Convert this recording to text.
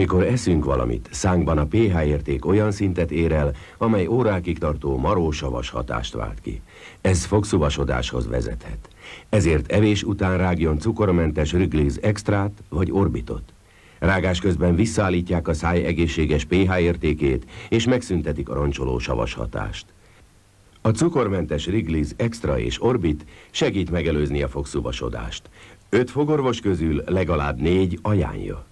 Amikor eszünk valamit, szánkban a pH érték olyan szintet ér el, amely órákig tartó marósavas hatást vált ki. Ez fogszuvasodáshoz vezethet. Ezért evés után rágjon cukormentes rügliz extrát vagy orbitot. Rágás közben visszaállítják a száj egészséges pH értékét, és megszüntetik a roncsoló savas hatást. A cukormentes rigliz Extra és Orbit segít megelőzni a fogszúvasodást. Öt fogorvos közül legalább négy ajánlja.